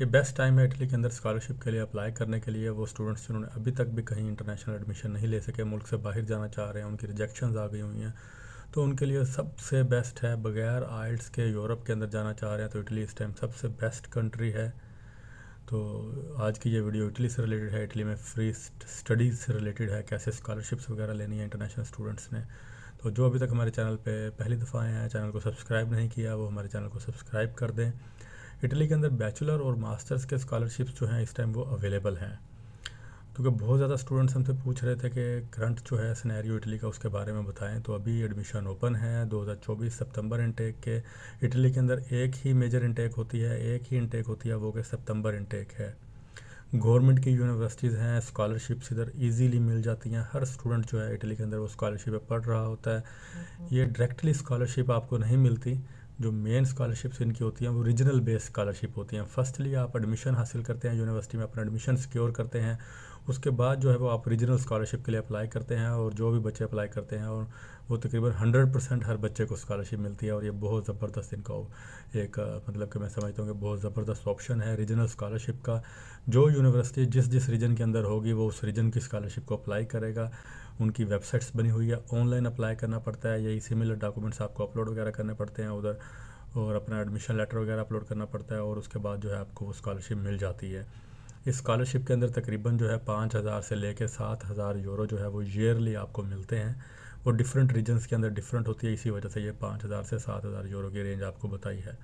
ये best time है Italy के अंदर स्कॉलरशिप के लिए अप्लाई करने के लिए वो स्टूडेंट्स जिन्होंने अभी तक भी कहीं इंटरनेशनल एडमिशन नहीं ले सके मुल्क से बाहर जाना चाह रहे हैं उनकी रिजेक्शन आ गई हुई हैं तो उनके लिए सबसे बेस्ट है बगैर आइल्स के यूरोप के अंदर जाना चाह रहे हैं तो इटली इस टाइम सबसे बेस्ट कंट्री है तो आज की ये वीडियो इटली से रिलेटेड है इटली में फ्री स्टडीज़ से रिलेटेड है कैसे स्कॉलरशिप्स वगैरह लेनी है इंटरनेशनल स्टूडेंट्स ने तो जो अभी तक हमारे चैनल पे पहली दफ़ा आए हैं चैनल को सब्सक्राइब नहीं किया वो हमारे चैनल को सब्सक्राइब कर दें इटली के अंदर बैचलर और मास्टर्स के स्कॉलरशिप्स जो हैं इस टाइम वो अवेलेबल हैं क्योंकि बहुत ज़्यादा स्टूडेंट्स हमसे पूछ रहे थे कि करंट जो है सिनेरियो इटली का उसके बारे में बताएं तो अभी एडमिशन ओपन है 2024 सितंबर इनटेक के इटली के अंदर एक ही मेजर इनटेक होती है एक ही इनटेक होती है वो कि सितंबर इनटेक है गवर्नमेंट की यूनिवर्सिटीज़ हैं स्कॉलरशिप्स इधर ईजीली मिल जाती हैं हर स्टूडेंट जो है इटली के अंदर वो स्कॉलरशिप पढ़ रहा होता है ये डायरेक्टली स्कॉलरशिप आपको नहीं मिलती जो मेन स्कॉलरशिप्स इनकी होती हैं वो रीजनल बेस्ड स्कॉलरशिप होती हैं फर्स्टली आप एडमिशन हासिल करते हैं यूनिवर्सिटी में अपना एडमिशन सिक्योर करते हैं उसके बाद जो है वो आप रीजनल स्कॉलरशिप के लिए अप्लाई करते हैं और जो भी बच्चे अप्लाई करते हैं और वो तकरीबन हंड्रेड परसेंट हर बच्चे को स्कॉलरशिप मिलती है और ये बहुत ज़बरदस्त इनका एक मतलब कि मैं समझता हूँ कि बहुत ज़बरदस्त ऑप्शन है रीजनल स्कॉलरशिप का जो यूनिवर्सिटी जिस जिस रीजन के अंदर होगी वो उस रीजन की स्कॉलरशिप को अप्लाई करेगा उनकी वेबसाइट्स बनी हुई है ऑनलाइन अप्लाई करना पड़ता है यही सिमिलर डॉक्यूमेंट्स आपको अपलोड वगैरह करने पड़ते हैं उधर और अपना एडमिशन लेटर वगैरह अपलोड करना पड़ता है और उसके बाद जो है आपको वो स्कॉलरशिप मिल जाती है स्कॉलरशिप के अंदर तकरीबन जो है पाँच हज़ार से लेकर सात हज़ार यूरो जो है वो ईयरली आपको मिलते हैं वो डिफरेंट रीजन्स के अंदर डिफरेंट होती है इसी वजह से ये पाँच हज़ार से सात हज़ार यूरो की रेंज आपको बताई है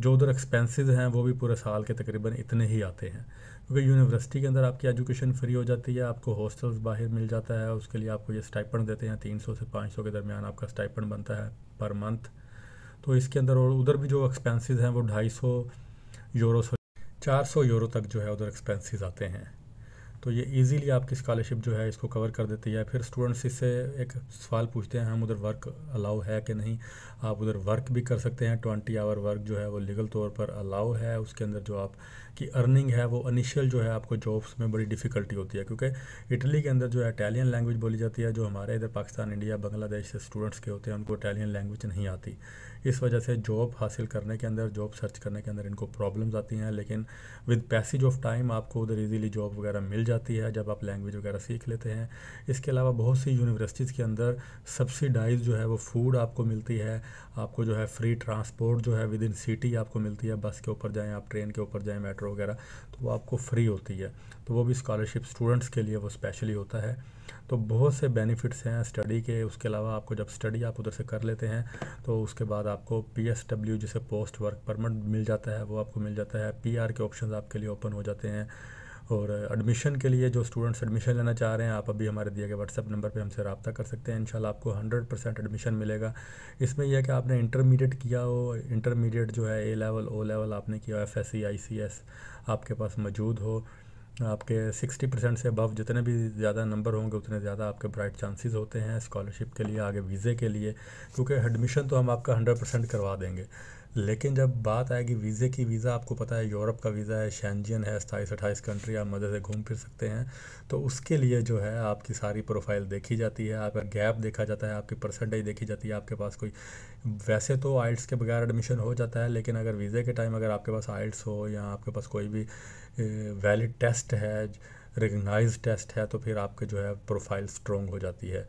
जो उधर एक्सपेंसेस हैं वो भी पूरे साल के तकरीबन इतने ही आते हैं क्योंकि यूनिवर्सिटी के अंदर आपकी एजुकेशन फ्री हो जाती है आपको हॉस्टल्स बाहर मिल जाता है उसके लिए आपको ये स्टाइपन देते हैं तीन सौ से पाँच सौ के दरमियान आपका स्टाइपन बनता है पर मंथ तो इसके अंदर और उधर भी जो एक्सपेंसेस हैं वो ढाई सौ यूरो 400 यूरो तक जो है उधर एक्सपेंसेस आते हैं तो ये इजीली आपकी स्कॉलरशिप जो है इसको कवर कर देती है फिर स्टूडेंट्स इससे एक सवाल पूछते हैं हम उधर वर्क अलाउ है कि नहीं आप उधर वर्क भी कर सकते हैं ट्वेंटी आवर वर्क जो है वो लीगल तौर पर अलाउ है उसके अंदर जो आप की अर्निंग है वो इनिशियल जो है आपको जॉब्स में बड़ी डिफ़िकल्टी होती है क्योंकि इटली के अंदर जो है इटालियन लैंग्वेज बोली जाती है जो हमारे इधर पाकिस्तान इंडिया बांग्लादेश से स्टूडेंट्स के होते हैं उनको इटालियन लैंग्वेज नहीं आती इस वजह से जॉब हासिल करने के अंदर जॉब सर्च करने के अंदर इनको प्रॉब्लम्स आती हैं लेकिन विद पैसेज ऑफ टाइम आपको उधर ईजिली जॉब वगैरह मिल जाती है जब आप लैंग्वेज वगैरह सीख लेते हैं इसके अलावा बहुत सी यूनिवर्सिटीज़ के अंदर सब्सिडाइज जो है वो फूड आपको मिलती है आपको जो है फ्री ट्रांसपोर्ट जो है विद इन सिटी आपको मिलती है बस के ऊपर जाएँ आप ट्रेन के ऊपर जाएँ मेट्रो वगैरह तो वो आपको फ्री होती है तो वो भी स्कॉलरशिप स्टूडेंट्स के लिए वो स्पेशली होता है तो बहुत से बेनिफिट्स हैं स्टडी के उसके अलावा आपको जब स्टडी आप उधर से कर लेते हैं तो उसके बाद आपको पी एस डब्ल्यू जिसे पोस्ट वर्क परमिट मिल जाता है वो आपको मिल जाता है पी आर के ऑप्शन आपके लिए ओपन हो जाते हैं और एडमिशन के लिए जो स्टूडेंट्स एडमिशन लेना चाह रहे हैं आप अभी हमारे दिए गए व्हाट्सअप नंबर पर हमसे रबता कर सकते हैं इंशाल्लाह आपको हंड्रेड परसेंट एडमिशन मिलेगा इसमें यह है कि आपने इंटरमीडिएट किया हो इंटरमीडिएट जो है ए लेवल ओ लेवल आपने किया F S C I C S आपके पास मौजूद हो आपके 60 परसेंट से अबव जितने भी ज़्यादा नंबर होंगे उतने ज़्यादा आपके ब्राइट चांसेस होते हैं स्कॉलरशिप के लिए आगे वीज़े के लिए क्योंकि एडमिशन तो हम आपका 100 परसेंट करवा देंगे लेकिन जब बात आएगी वीज़े की वीज़ा आपको पता है यूरोप का वीज़ा है शैनजियन है सताईस अट्ठाईस कंट्री आप मज़े से घूम फिर सकते हैं तो उसके लिए जो है आपकी सारी प्रोफाइल देखी जाती है आपका गैप देखा जाता है आपकी परसेंटेज देखी जाती है आपके पास कोई वैसे तो आइल्स के बगैर एडमिशन हो जाता है लेकिन अगर वीज़े के टाइम अगर आपके पास आइल्स हो या आपके पास कोई भी वैलिड टेस्ट है रिकगनाइज टेस्ट है तो फिर आपके जो है प्रोफाइल स्ट्रॉन्ग हो जाती है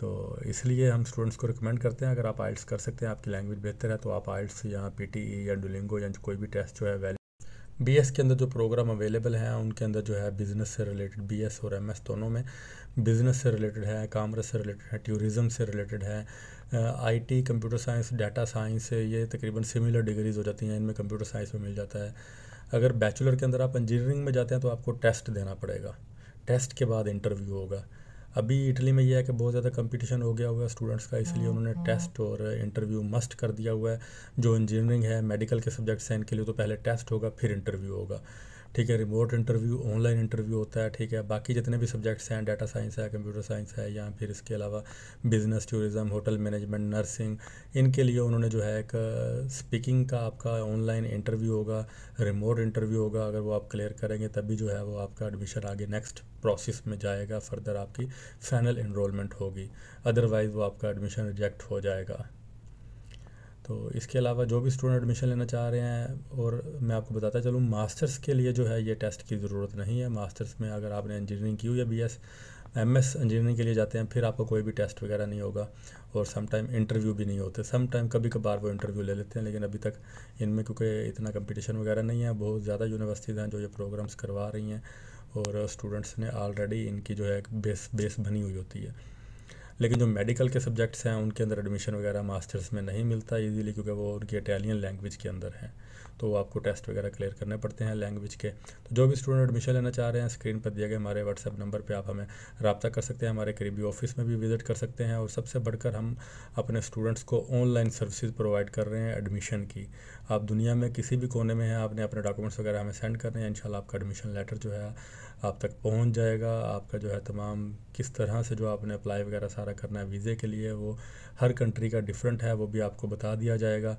तो इसलिए हम स्टूडेंट्स को रिकमेंड करते हैं अगर आप आइल्स कर सकते हैं आपकी लैंग्वेज बेहतर है तो आप आइल्स या ई e या डुलिंगो या कोई भी टेस्ट जो है वैल्यू बी के अंदर जो प्रोग्राम अवेलेबल हैं उनके अंदर जो है बिज़नेस से रिलेटेड बी और एम दोनों में बिज़नेस से रिलेटेड है कामर्स से रिलेटेड है टूरिज़म से रिलेटेड है IT computer science data science ये तकरीबन सिमिलर डिग्रीज़ हो जाती हैं इनमें कंप्यूटर साइंस में मिल जाता है अगर बैचलर के अंदर आप इंजीनियरिंग में जाते हैं तो आपको टेस्ट देना पड़ेगा टेस्ट के बाद इंटरव्यू होगा अभी इटली में यह है कि बहुत ज़्यादा कंपटीशन हो गया हुआ है स्टूडेंट्स का इसलिए उन्होंने टेस्ट हाँ। और इंटरव्यू मस्ट कर दिया हुआ है जो इंजीनियरिंग है मेडिकल के सब्जेक्ट्स हैं इनके लिए तो पहले टेस्ट होगा फिर इंटरव्यू होगा ठीक है रिमोट इंटरव्यू ऑनलाइन इंटरव्यू होता है ठीक है बाकी जितने भी सब्जेक्ट्स हैं डाटा साइंस है कंप्यूटर साइंस है या फिर इसके अलावा business tourism hotel management nursing इनके लिए उन्होंने जो है एक स्पीकिंग का आपका ऑनलाइन इंटरव्यू होगा रिमोट इंटरव्यू होगा अगर वो आप क्लियर करेंगे तभी जो है वो आपका एडमिशन आगे नेक्स्ट प्रोसेस में जाएगा फर्दर आपकी फाइनल इनरोलमेंट होगी अदरवाइज़ वो आपका एडमिशन रिजेक्ट हो जाएगा तो इसके अलावा जो भी स्टूडेंट एडमिशन लेना चाह रहे हैं और मैं आपको बताता चलूँ मास्टर्स के लिए जो है ये टेस्ट की ज़रूरत नहीं है मास्टर्स में अगर आपने इंजीनियरिंग की हुई या B S M S engineering के लिए जाते हैं फिर आपको कोई भी टेस्ट वगैरह नहीं होगा और समटाइम इंटरव्यू भी नहीं होते सम टाइम कभी कभार वो इंटरव्यू ले लेते हैं लेकिन अभी तक इनमें क्योंकि इतना कंपटीशन वगैरह नहीं है बहुत ज़्यादा यूनिवर्सिटीज़ हैं जो ये प्रोग्राम्स करवा रही हैं और स्टूडेंट्स ने ऑलरेडी इनकी जो है बेस बेस बनी हुई होती है लेकिन जो मेडिकल के सब्जेक्ट्स हैं उनके अंदर एडमिशन वगैरह मास्टर्स में नहीं मिलता ईजीली क्योंकि वो उनकी इटालियन लैंग्वेज के अंदर हैं तो आपको टेस्ट वगैरह क्लियर करने पड़ते हैं लैंग्वेज के तो जो भी स्टूडेंट एडमिशन लेना चाह रहे हैं स्क्रीन पर दिए गए हमारे व्हाट्सएप नंबर पर आप हमें रबता कर सकते हैं हमारे करीबी ऑफिस में भी विज़िट कर सकते हैं और सबसे बढ़कर हम अपने स्टूडेंट्स को ऑनलाइन सर्विसेज प्रोवाइड कर रहे हैं एडमिशन की आप दुनिया में किसी भी कोने में हैं आपने अपने डॉक्यूमेंट्स वगैरह हमें सेंड करने हैं इंशाल्लाह आपका एडमिशन लेटर जो है आप तक पहुँच जाएगा आपका जो है तमाम किस तरह से जो आपने अप्लाई वगैरह सारा सारा करना है वीज़े के लिए वो हर कंट्री का डिफरेंट है वो भी आपको बता दिया जाएगा